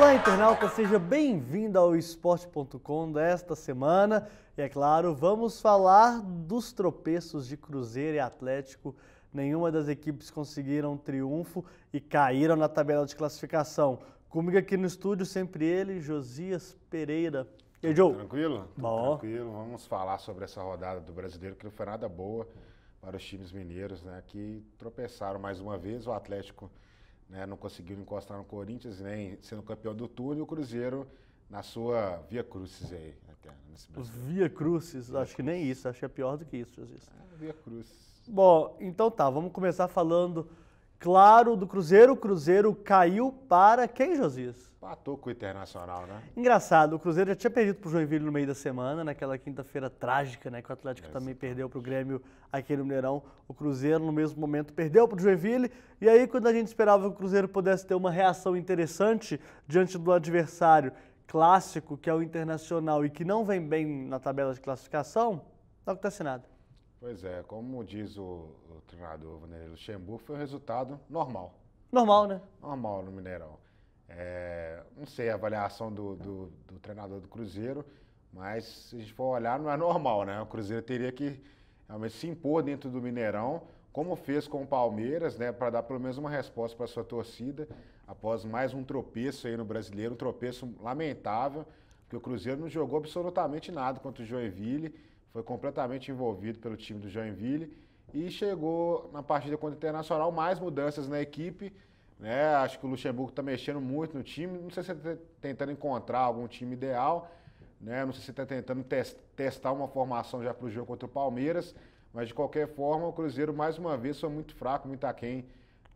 Olá, internauta, seja bem-vindo ao esporte.com desta semana. E é claro, vamos falar dos tropeços de Cruzeiro e Atlético. Nenhuma das equipes conseguiram triunfo e caíram na tabela de classificação. Comigo aqui no estúdio, sempre ele, Josias Pereira. E aí, Joe? Tranquilo? Bom. Tranquilo, vamos falar sobre essa rodada do brasileiro, que não foi nada boa para os times mineiros, né? Que tropeçaram mais uma vez. O Atlético né, não conseguiu encostar no Corinthians, nem sendo campeão do turno, e o Cruzeiro na sua Via Crucis aí. Até, né, é via Crucis, via acho Cruz. que nem isso, acho que é pior do que isso, Jesus. É, via Cruz. Bom, então tá, vamos começar falando Claro do Cruzeiro. O Cruzeiro caiu para quem, Josias? Patou com o Internacional, né? Engraçado, o Cruzeiro já tinha perdido para o Joinville no meio da semana, naquela quinta-feira trágica, né? Que o Atlético é, também perdeu para o Grêmio aqui no Mineirão. O Cruzeiro, no mesmo momento, perdeu para o Joinville. E aí, quando a gente esperava que o Cruzeiro pudesse ter uma reação interessante diante do adversário clássico, que é o Internacional, e que não vem bem na tabela de classificação, não acontece nada. Pois é, como diz o, o treinador Vanderlei né, Luxemburgo, foi um resultado normal. Normal, né? Normal no Mineirão. É, não sei a avaliação do, do, do, treinador do Cruzeiro, mas se a gente for olhar, não é normal, né? O Cruzeiro teria que realmente se impor dentro do Mineirão, como fez com o Palmeiras, né? Para dar pelo menos uma resposta para sua torcida, após mais um tropeço aí no brasileiro, um tropeço lamentável, porque o Cruzeiro não jogou absolutamente nada contra o Joinville foi completamente envolvido pelo time do Joinville e chegou na partida contra o Internacional mais mudanças na equipe. Né? Acho que o Luxemburgo está mexendo muito no time. Não sei se está tentando encontrar algum time ideal, né? não sei se está tentando test testar uma formação já para o jogo contra o Palmeiras, mas de qualquer forma o Cruzeiro mais uma vez foi muito fraco, muito aquém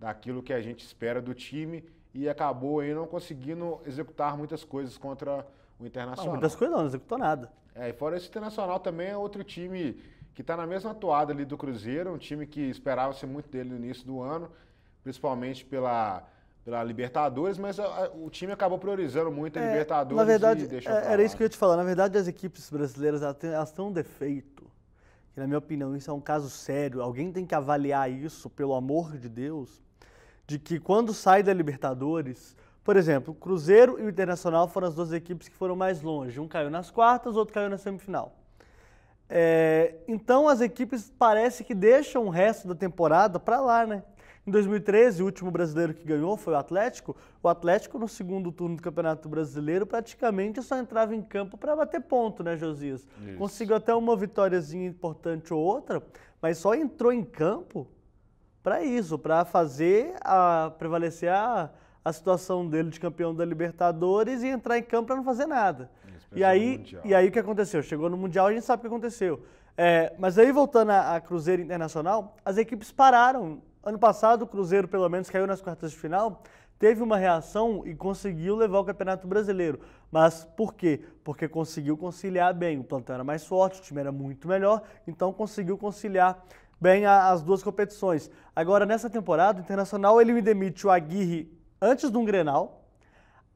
daquilo que a gente espera do time e acabou aí não conseguindo executar muitas coisas contra o o Internacional. Não, muitas coisas não, não executou nada. É, e fora esse Internacional também é outro time que está na mesma toada ali do Cruzeiro, um time que esperava-se muito dele no início do ano, principalmente pela, pela Libertadores, mas a, a, o time acabou priorizando muito a é, Libertadores. Na verdade, é, era isso que eu ia te falar. Na verdade, as equipes brasileiras elas têm um defeito, que na minha opinião isso é um caso sério. Alguém tem que avaliar isso, pelo amor de Deus, de que quando sai da Libertadores por exemplo, o Cruzeiro e o Internacional foram as duas equipes que foram mais longe. Um caiu nas quartas, outro caiu na semifinal. É, então as equipes parece que deixam o resto da temporada para lá, né? Em 2013, o último brasileiro que ganhou foi o Atlético. O Atlético, no segundo turno do Campeonato Brasileiro, praticamente só entrava em campo para bater ponto, né, Josias? Isso. Conseguiu até uma vitóriazinha importante ou outra, mas só entrou em campo para isso, para fazer a, prevalecer a, a situação dele de campeão da Libertadores e entrar em campo para não fazer nada. E aí, e aí o que aconteceu? Chegou no Mundial e a gente sabe o que aconteceu. É, mas aí voltando a, Cruzeiro Internacional, as equipes pararam. Ano passado o Cruzeiro pelo menos caiu nas quartas de final, teve uma reação e conseguiu levar o Campeonato Brasileiro. Mas por quê? Porque conseguiu conciliar bem. O plantão era mais forte, o time era muito melhor, então conseguiu conciliar bem a, as duas competições. Agora nessa temporada, o Internacional ele me demite o Aguirre antes de um Grenal.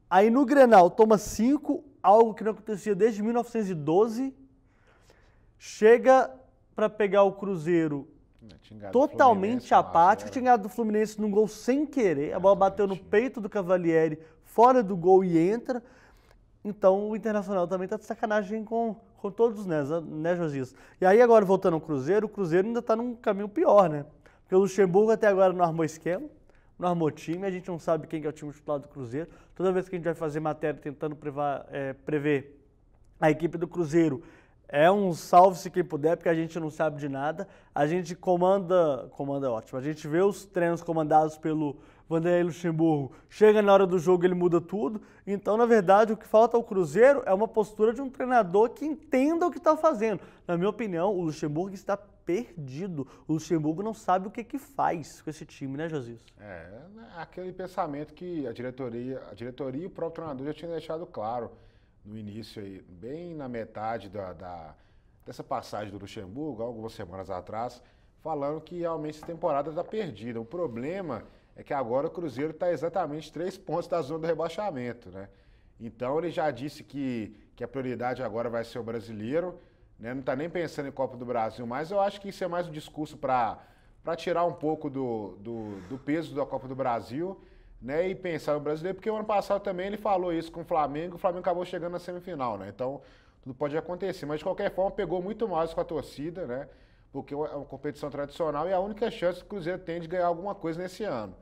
Aí no Grenal toma cinco, algo que não acontecia desde 1912. Chega para pegar o Cruzeiro totalmente apático, tinha ganhado do Fluminense num gol sem querer, a bola bateu no peito do Cavalieri, fora do gol e entra. Então o Internacional também está de sacanagem com, com todos né, né, Josias? E aí agora voltando ao Cruzeiro, o Cruzeiro ainda está num caminho pior, né? Porque o Luxemburgo até agora não armou esquema, nós armou time, a gente não sabe quem é o time titular do Cruzeiro. Toda vez que a gente vai fazer matéria tentando prevar, é, prever a equipe do Cruzeiro, é um salve-se quem puder, porque a gente não sabe de nada. A gente comanda, comanda é ótimo, a gente vê os treinos comandados pelo Vanderlei Luxemburgo. Chega na hora do jogo, ele muda tudo. Então, na verdade, o que falta ao Cruzeiro é uma postura de um treinador que entenda o que está fazendo. Na minha opinião, o Luxemburgo está perdido. O Luxemburgo não sabe o que, que faz com esse time, né, Josias? É, né, aquele pensamento que a diretoria, a diretoria e o próprio treinador já tinham deixado claro no início aí, bem na metade da, da dessa passagem do Luxemburgo, algumas semanas atrás, falando que realmente essa temporada está perdida. O problema é que agora o Cruzeiro está exatamente três pontos da zona do rebaixamento, né? Então ele já disse que, que a prioridade agora vai ser o brasileiro né? não está nem pensando em Copa do Brasil mas Eu acho que isso é mais um discurso para tirar um pouco do, do, do, peso da Copa do Brasil né? e pensar no brasileiro, porque o ano passado também ele falou isso com o Flamengo, o Flamengo acabou chegando na semifinal. Né? Então, tudo pode acontecer. Mas, de qualquer forma, pegou muito mais com a torcida, né? porque é uma competição tradicional e é a única chance que o Cruzeiro tem de ganhar alguma coisa nesse ano.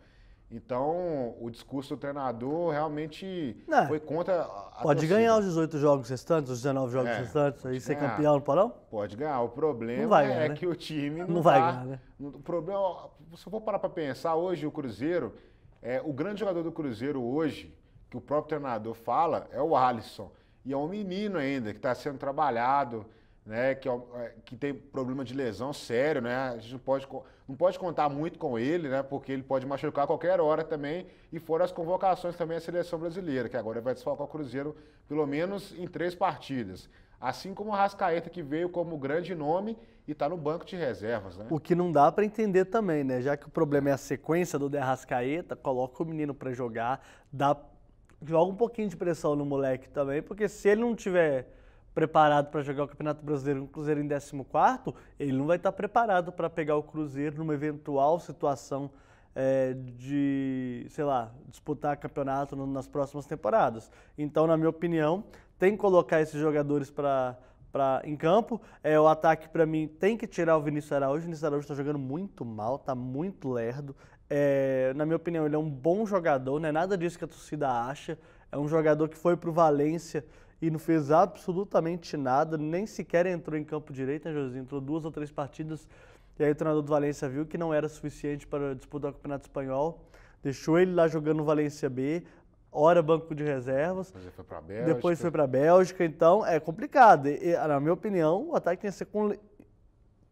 Então, o discurso do treinador realmente né. foi contra a Pode torcida. ganhar os 18 jogos restantes, os 19 jogos é, restantes, aí ser é. campeão no Paulão? Pode ganhar. O problema ganhar, é né? que o time não, não vai tá, ganhar, né? O problema, se eu for parar para pensar, hoje o Cruzeiro, é, o grande jogador do Cruzeiro hoje, que o próprio treinador fala, é o Alisson. E é um menino ainda, que está sendo trabalhado, né, que, é, é, que tem problema de lesão sério, né? A gente não pode não pode contar muito com ele, né? Porque ele pode machucar a qualquer hora também. E foram as convocações também à seleção brasileira, que agora vai desfalcar o Cruzeiro pelo menos em três partidas. Assim como o Rascaeta, que veio como grande nome e está no banco de reservas. Né? O que não dá para entender também, né? Já que o problema é a sequência do De Rascaeta, coloca o menino para jogar, dá joga um pouquinho de pressão no moleque também, porque se ele não tiver preparado para jogar o Campeonato Brasileiro com o Cruzeiro em 14, ele não vai estar tá preparado para pegar o Cruzeiro numa eventual situação é, de, sei lá, disputar campeonato no, nas próximas temporadas. Então, na minha opinião, tem que colocar esses jogadores para pra, em campo. É, o ataque, para mim, tem que tirar o Vinícius Araújo. O Vinícius Araújo está jogando muito mal, está muito lerdo. É, na minha opinião, ele é um bom jogador, não é nada disso que a torcida acha. É um jogador que foi para o Valência e não fez absolutamente nada, nem sequer entrou em campo direito, né, Josinho? Entrou duas ou três partidas e aí o treinador do Valência viu que não era suficiente para disputar o Campeonato Espanhol, deixou ele lá jogando o Valência B, hora banco de reservas. Depois foi para Bélgica. Depois foi para Bélgica, então é complicado. E, na minha opinião, o ataque tinha que ser com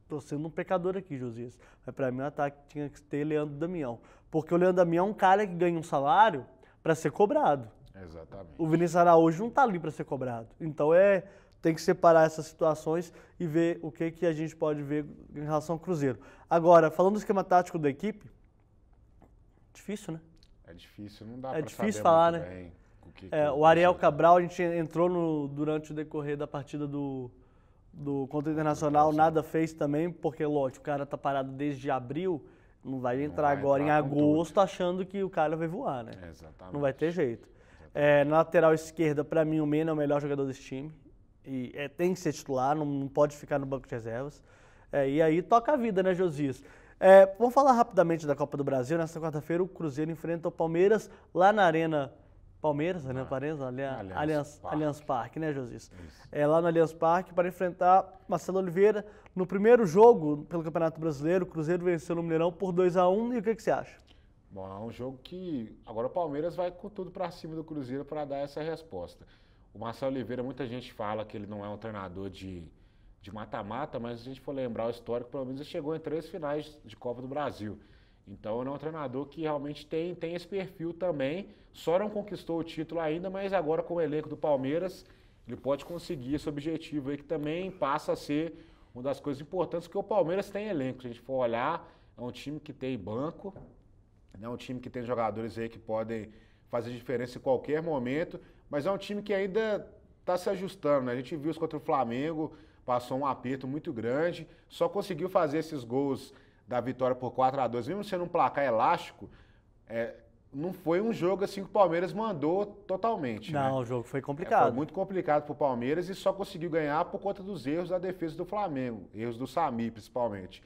Estou sendo um pecador aqui, Josias. Mas para mim o ataque tinha que ter Leandro Damião. Porque o Leandro Damião é um cara que ganha um salário para ser cobrado. Exatamente. O Vinícius Araújo não está ali para ser cobrado. Então é tem que separar essas situações e ver o que, que a gente pode ver em relação ao Cruzeiro. Agora, falando do esquema tático da equipe, difícil, né? É difícil, não dá é para difícil falar, né? Bem. O, que é, o Ariel Cabral, a gente entrou no, durante o decorrer da partida do, do Contra Internacional, nada fez também, porque, lógico, o cara tá parado desde abril, não vai entrar não vai agora entrar em agosto achando que o cara vai voar, né? exatamente. Não vai ter jeito. É, na lateral esquerda, para mim, o Mena é o melhor jogador desse time. E é, tem que ser titular, não, não, pode ficar no banco de reservas. É, e aí toca a vida, né, Josias? É, vamos falar rapidamente da Copa do Brasil. Nesta quarta-feira, o Cruzeiro enfrenta o Palmeiras lá na Arena Palmeiras, né, ah, Palmeiras, é Allianz, Allianz, Parque. né, Josias? É, lá no Allianz Parque para enfrentar Marcelo Oliveira. No primeiro jogo pelo Campeonato Brasileiro, o Cruzeiro venceu no Mineirão por 2 a 1 E o que, é que você acha? Bom, é um jogo que agora o Palmeiras vai com tudo para cima do Cruzeiro para dar essa resposta. O Marcelo Oliveira, muita gente fala que ele não é um treinador de de mata-mata, mas a gente for lembrar o histórico, pelo menos ele chegou em três finais de Copa do Brasil. Então ele é um treinador que realmente tem, tem esse perfil também. Só não conquistou o título ainda, mas agora com o elenco do Palmeiras, ele pode conseguir esse objetivo aí, que também passa a ser uma das coisas importantes, porque o Palmeiras tem elenco. Se a gente for olhar, é um time que tem banco, é um time que tem jogadores aí que podem fazer diferença em qualquer momento, mas é um time que ainda está se ajustando. Né? A gente viu isso contra o Flamengo, passou um aperto muito grande, só conseguiu fazer esses gols da vitória por 4 a 2 mesmo sendo um placar elástico. É, não foi um jogo assim que o Palmeiras mandou totalmente. Né? Não, né? o jogo foi complicado. É, foi muito complicado para o Palmeiras e só conseguiu ganhar por conta dos erros da defesa do Flamengo, erros do Sami principalmente.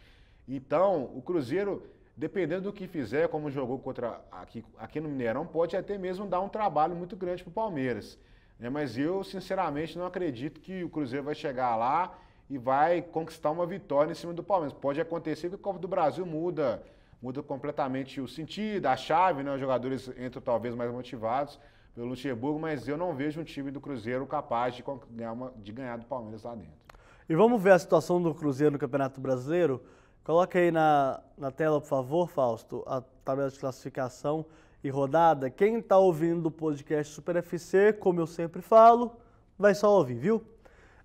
Então, o Cruzeiro dependendo do que fizer, como jogou contra aqui, aqui no Mineirão, pode até mesmo dar um trabalho muito grande para o Palmeiras. Né? Mas eu, sinceramente, não acredito que o Cruzeiro vai chegar lá e vai conquistar uma vitória em cima do Palmeiras. Pode acontecer que o Copa do Brasil muda, muda completamente o sentido, a chave, né? os jogadores entram talvez mais motivados pelo Luxemburgo, mas eu não vejo um time do Cruzeiro capaz de ganhar, uma, de ganhar do Palmeiras lá dentro. E vamos ver a situação do Cruzeiro no Campeonato Brasileiro? Coloca aí na, na tela, por favor, Fausto, a tabela de classificação e rodada. Quem está ouvindo o podcast Super FC, como eu sempre falo, vai só ouvir, viu?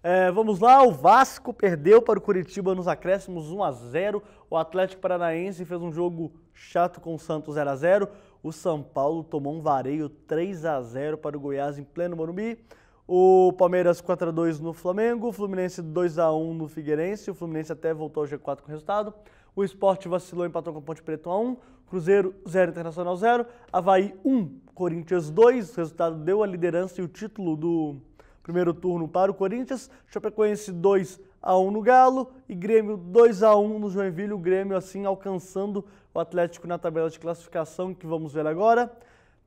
É, vamos lá, o Vasco perdeu para o Curitiba nos acréscimos 1 a 0. O Atlético Paranaense fez um jogo chato com o Santos 0 a 0. O São Paulo tomou um vareio 3 a 0 para o Goiás em pleno Morumbi. O Palmeiras 4x2 no Flamengo, o Fluminense 2x1 no Figueirense, o Fluminense até voltou ao G4 com o resultado. O Sport vacilou, e empatou com a Ponte Preta 1x1, Cruzeiro 0, Internacional 0, Havaí 1, Corinthians 2, o resultado deu a liderança e o título do primeiro turno para o Corinthians. Chapecoense 2 a 1 no Galo e Grêmio 2 a 1 no Joinville, o Grêmio assim alcançando o Atlético na tabela de classificação que vamos ver agora.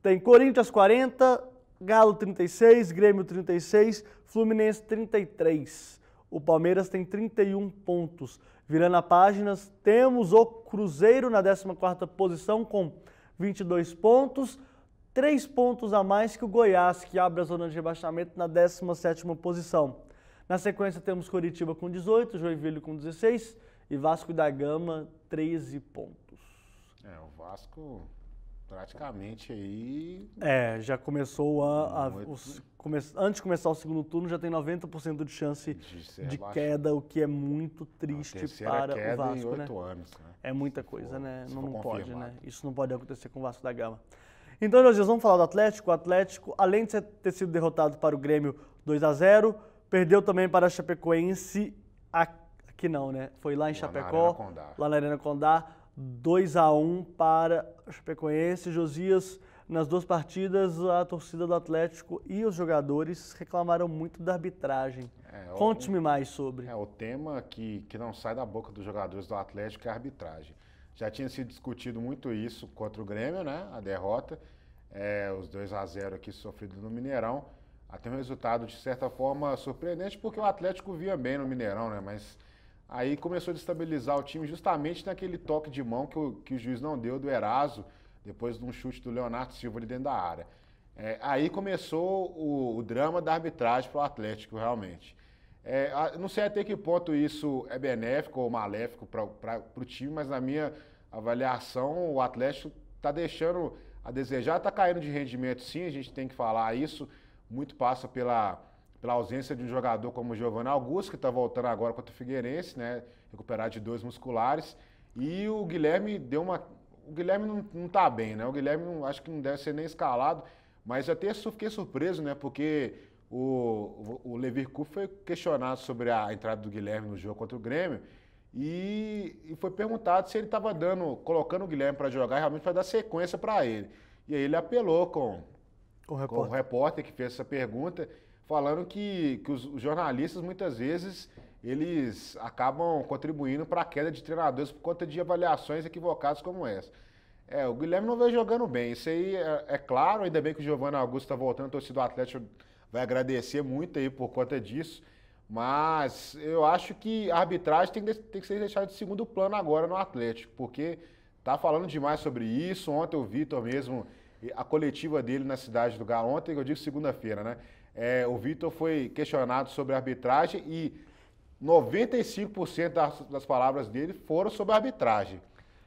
Tem Corinthians 40, Galo 36, Grêmio 36, Fluminense 33. O Palmeiras tem 31 pontos. Virando a página, temos o Cruzeiro na 14ª posição com 22 pontos, 3 pontos a mais que o Goiás, que abre a zona de rebaixamento na 17ª posição. Na sequência temos Coritiba com 18, Joinville com 16 e Vasco da Gama 13 pontos. É, o Vasco praticamente aí. É, já começou a. a muito... os, come, antes de começar o segundo turno, já tem 90% de chance de, de queda, o que é muito triste para queda o Vasco. Em 8 né? anos, né? É muita se coisa, né? for, né? Não, não pode, né? Isso não pode acontecer com o Vasco da Gama. Então, nós vamos falar do Atlético. O Atlético, além de ter sido derrotado para o Grêmio 2 a 0 perdeu também para a Chapecoense aqui não, né? Foi lá em lá Chapecó, lá na Arena Condá 2 a 1 para o Chapecoense. Josias, nas duas partidas, a torcida do Atlético e os jogadores reclamaram muito da arbitragem. É, Conte-me mais sobre. É, o tema que, que não sai da boca dos jogadores do Atlético é a arbitragem. Já tinha sido discutido muito isso contra o Grêmio, né? A derrota, é, os 2 a 0 aqui sofrido no Mineirão. Até um resultado, de certa forma, surpreendente, porque o Atlético via bem no Mineirão, né? Mas Aí começou a destabilizar o time justamente naquele toque de mão que o, que o juiz não deu do Eraso, depois de um chute do Leonardo Silva ali dentro da área. É, aí começou o, o, drama da arbitragem para o Atlético, realmente. É, não sei até que ponto isso é benéfico ou maléfico para o time, mas na minha avaliação, o Atlético está deixando a desejar, está caindo de rendimento, sim, a gente tem que falar isso. Muito passa pela pela ausência de um jogador como o Giovanni Augusto, que está voltando agora contra o Figueirense, né? Recuperar de dois musculares. E o Guilherme deu uma. O Guilherme não, está tá bem, né? O Guilherme não, acho que não deve ser nem escalado, mas até fiquei surpreso, né? Porque o, o, o Levir foi questionado sobre a entrada do Guilherme no jogo contra o Grêmio e, e foi perguntado se ele estava dando, colocando o Guilherme para jogar realmente para dar sequência para ele. E aí ele apelou com, com o, com, o repórter que fez essa pergunta falando que, que os jornalistas muitas vezes eles acabam contribuindo para a queda de treinadores por conta de avaliações equivocadas como essa. É, o Guilherme não vem jogando bem, isso aí é, é claro, ainda bem que o Giovanni Augusto está voltando, o torcedor do Atlético vai agradecer muito aí por conta disso, mas eu acho que a arbitragem tem que, tem que ser deixada de segundo plano agora no Atlético, porque tá falando demais sobre isso, ontem o Vitor mesmo, a coletiva dele na cidade do Galo, ontem eu digo segunda-feira, né? é, o Vitor foi questionado sobre a arbitragem e 95% das, das palavras dele foram sobre a arbitragem.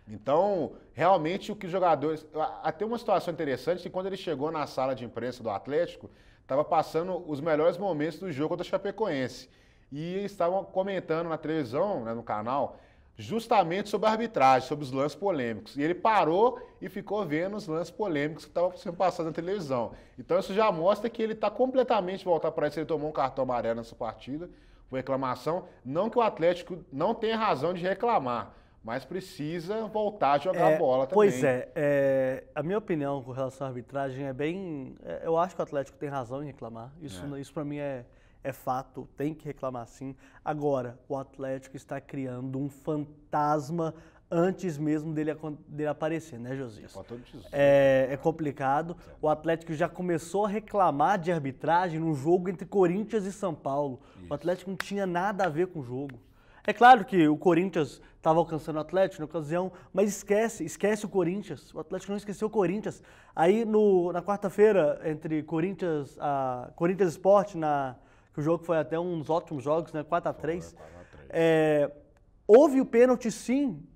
Então, realmente, o que os jogadores. Até uma situação interessante que quando ele chegou na sala de imprensa do Atlético, estava passando os melhores momentos do jogo da Chapecoense. E estavam comentando na televisão, né, no canal, justamente sobre a arbitragem, sobre os lances polêmicos. E ele parou e ficou vendo os lances polêmicos que estavam sendo passados na televisão. Então isso já mostra que ele está completamente voltado para isso. Ele tomou um cartão amarelo nessa partida, foi reclamação. Não que o Atlético não tenha razão de reclamar, mas precisa voltar a jogar é, bola também. Pois é, é, a minha opinião com relação à arbitragem é bem... É, eu acho que o Atlético tem razão em reclamar. Isso, é. isso para mim é é fato, tem que reclamar sim. Agora, o Atlético está criando um fantasma antes mesmo dele, dele aparecer, né, Josias? É, é, é, complicado. O Atlético já começou a reclamar de arbitragem no jogo entre Corinthians e São Paulo. O Atlético não tinha nada a ver com o jogo. É claro que o Corinthians estava alcançando o Atlético na ocasião, mas esquece, esquece o Corinthians. O Atlético não esqueceu o Corinthians. Aí no, na quarta-feira, entre Corinthians, a, ah, Corinthians Sport na, o jogo foi até um dos ótimos jogos, né? 4 a 3 é, Houve o pênalti, sim,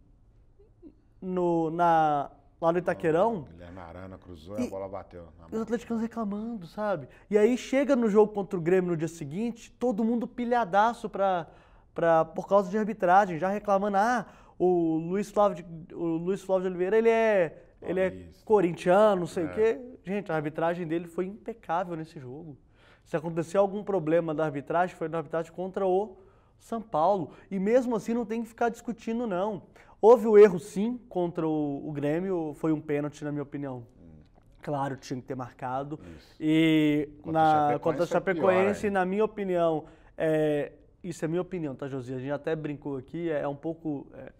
no, na, lá no Itaquerão. Guilherme Arana cruzou e a bola bateu. os atleticanos reclamando, sabe? E aí chega no jogo contra o Grêmio no dia seguinte, todo mundo pilhadaço pra, pra, por causa de arbitragem, já reclamando, ah, o Luiz Flávio de, o Luiz Flávio de Oliveira, ele é, ele é corintiano, não sei é. o quê. Gente, a arbitragem dele foi impecável nesse jogo. Se acontecer algum problema da arbitragem, foi na arbitragem contra o São Paulo. E mesmo assim não tem que ficar discutindo, não. Houve o erro sim contra o, o Grêmio, foi um pênalti, na minha opinião. Claro, tinha que ter marcado. Isso. E contra a Chapecoense, é pior, na minha opinião, é, isso é minha opinião, tá, Josias? A gente até brincou aqui, é, é um pouco é,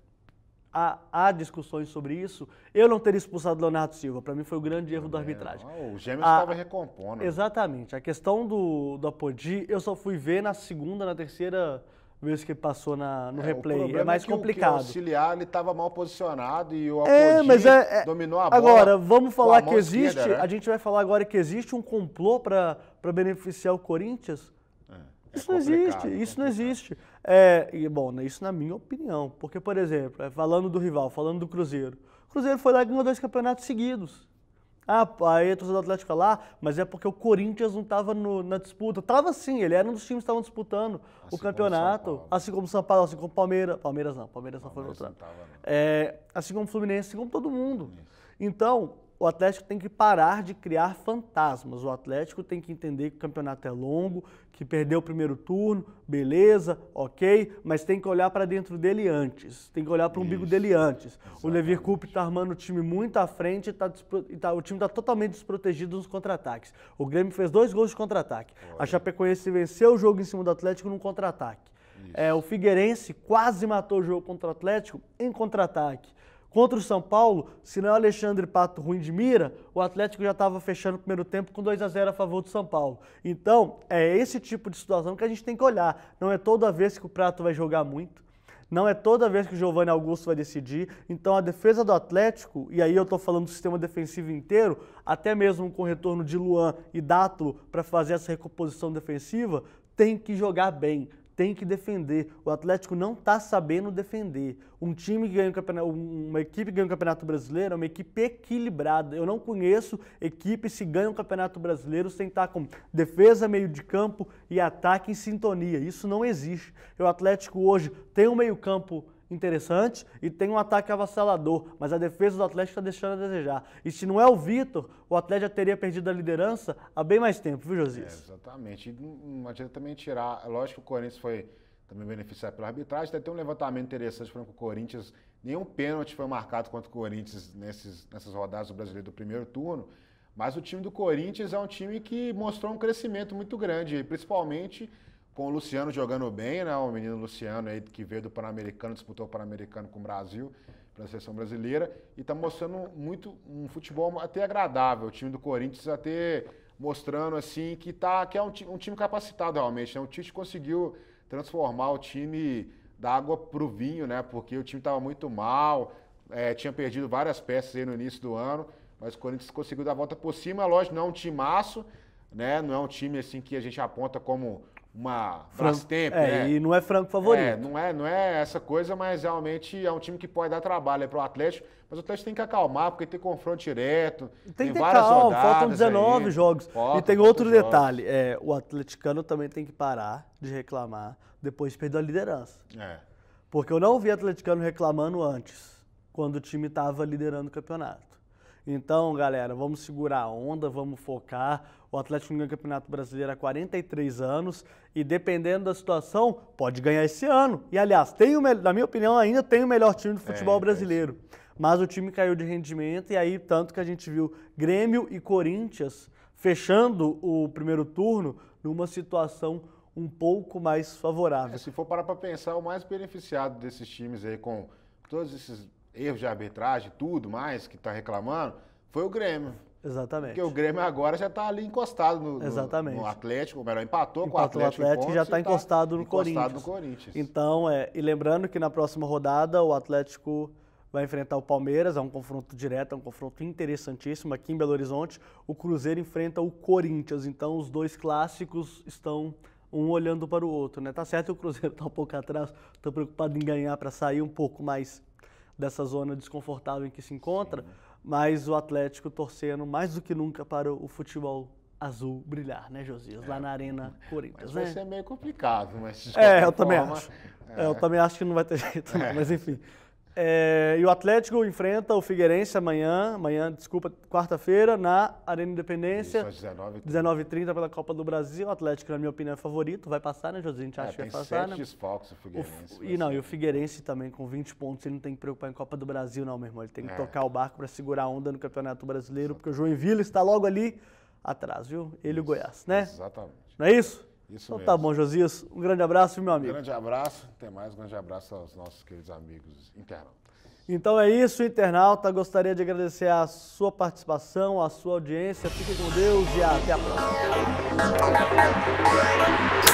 há, há, discussões sobre isso. Eu não teria expulsado Leonardo Silva, para mim foi o grande erro é, da arbitragem. Não, o Gêmeos estava recompondo. Exatamente. A questão do, do Apodi, eu só fui ver na segunda, na terceira vez que passou na, no é, replay. É, é mais é que complicado. O, que o auxiliar ele estava mal posicionado e o é, Apodi é, mas é, é, dominou a bola. Agora, vamos falar que existe. Esquerda, né? A gente vai falar agora que existe um complô para beneficiar o Corinthians. É. Isso não existe, isso não existe. É, e, bom, né, isso na minha opinião. Porque, por exemplo, é, falando do rival, falando do Cruzeiro. O Cruzeiro foi lá e ganhou dois campeonatos seguidos. Ah, aí a torcida do Atlético tá lá, mas é porque o Corinthians não estava na disputa. Tava sim, ele era um dos times que estavam disputando assim o campeonato. Como assim como o São Paulo, assim como o Palmeiras. Palmeiras não, Palmeiras, Palmeiras não foi no não tava, não. É, Assim como o Fluminense, assim como todo mundo. Isso. Então, o Atlético tem que parar de criar fantasmas. O Atlético tem que entender que o campeonato é longo, que perdeu o primeiro turno, beleza, ok, mas tem que olhar para dentro dele antes. Tem que olhar para o umbigo dele antes. Exatamente. O Levir Coupe está armando o time muito à frente e, tá, tá, o time está totalmente desprotegido nos contra-ataques. O Grêmio fez dois gols de contra-ataque. A Chapecoense venceu o jogo em cima do Atlético num contra-ataque. É, o Figueirense quase matou o jogo contra o Atlético em contra-ataque. Contra o São Paulo, se não é o Alexandre Pato ruim de mira, o Atlético já estava fechando o primeiro tempo com 2 a 0 a favor do São Paulo. Então, é esse tipo de situação que a gente tem que olhar. Não é toda vez que o Prato vai jogar muito, não é toda vez que o Giovanni Augusto vai decidir. Então, a defesa do Atlético, e aí eu estou falando do sistema defensivo inteiro, até mesmo com o retorno de Luan e Dátulo para fazer essa recomposição defensiva, tem que jogar bem tem que defender. O Atlético não está sabendo defender. Um time que ganha um uma equipe que ganha o um Campeonato Brasileiro é uma equipe equilibrada. Eu não conheço equipe que ganha o um Campeonato Brasileiro sem estar tá com defesa, meio de campo e ataque em sintonia. Isso não existe. O Atlético hoje tem um meio campo interessante e tem um ataque avassalador, mas a defesa do Atlético está deixando a desejar. E se não é o Vitor, o Atlético já teria perdido a liderança há bem mais tempo, viu, Josias? É, exatamente. não adianta também tirar. Lógico que o Corinthians foi também beneficiado pela arbitragem. até tem um levantamento interessante falando que o Corinthians. Nenhum pênalti foi marcado contra o Corinthians nesses, nessas rodadas do brasileiro do primeiro turno. Mas o time do Corinthians é um time que mostrou um crescimento muito grande, principalmente com o Luciano jogando bem, né? O menino Luciano aí que veio do Pan-Americano, disputou o Pan-Americano com o Brasil, pela seleção brasileira, e está mostrando muito um futebol até agradável. O time do Corinthians tá até mostrando assim que tá que é um, um time capacitado realmente. Né? O Tite conseguiu transformar o time da água pro vinho, né? Porque o time estava muito mal, é, tinha perdido várias peças aí no início do ano, mas o Corinthians conseguiu dar a volta por cima. Lógico, não é um timaço, né? Não é um time assim que a gente aponta como uma Franco, tempo, é, né? E não é franco favorito. É, não é, não é essa coisa, mas realmente é um time que pode dar trabalho para o Atlético. Mas o Atlético tem que acalmar, porque tem confronto direto. Tem, tem várias calma, faltam 19 aí, jogos. Falta, e tem outro detalhe: é, o atleticano também tem que parar de reclamar depois de perder a liderança. É. Porque eu não vi atleticano reclamando antes, quando o time estava liderando o campeonato. Então, galera, vamos segurar a onda, vamos focar. O Atlético ganha o Campeonato Brasileiro há 43 anos e, dependendo da situação, pode ganhar esse ano. E, aliás, tem o, na minha opinião, ainda tem o melhor time do é, futebol é, brasileiro. É mas o time caiu de rendimento e aí, tanto que a gente viu Grêmio e Corinthians fechando o primeiro turno numa situação um pouco mais favorável. É, se for parar para pensar, o mais beneficiado desses times aí com todos esses erros de arbitragem, tudo mais, que está reclamando, foi o Grêmio. Exatamente. Porque o Grêmio agora já está ali encostado no, Exatamente. no, Atlético, ou melhor, empatou, empatou com o Atlético. O Atlético já está tá encostado, tá no, encostado Corinthians. no, Corinthians. Então, é, e lembrando que na próxima rodada o Atlético vai enfrentar o Palmeiras, é um confronto direto, é um confronto interessantíssimo aqui em Belo Horizonte. O Cruzeiro enfrenta o Corinthians, então os dois clássicos estão um olhando para o outro, né? Tá certo que o Cruzeiro está um pouco atrás, estou preocupado em ganhar para sair um pouco mais dessa zona desconfortável em que se encontra, Sim. mas o Atlético torcendo mais do que nunca para o futebol azul brilhar, né, Josias? É, lá na Arena Corinthians. Mas né? vai ser meio complicado, mas. é, eu forma, também acho. É. é. Eu também acho que não vai ter jeito, não, é. mas enfim. É, e o Atlético enfrenta o Figueirense amanhã, amanhã, desculpa, quarta-feira, na Arena Independência. Isso, às 19h30. 19 pela Copa do Brasil. O Atlético, na minha opinião, é favorito. Vai passar, né, José? A gente acha é, que vai passar, né? desfalques o Figueirense. O, e não, e o Figueirense também, com 20 pontos, ele não tem que preocupar em Copa do Brasil, não, meu irmão. Ele tem que é. tocar o barco para segurar a onda no Campeonato Brasileiro, Exatamente. porque o Joinville está logo ali atrás, viu? Ele e o Goiás, né? Exatamente. Não é isso? Isso então tá mesmo. tá bom, Josias. Um grande abraço, meu amigo. Um grande abraço, até mais. Um grande abraço aos nossos queridos amigos internautas. Então é isso, internauta. Gostaria de agradecer a sua participação, a sua audiência. Fique com Deus e até a próxima.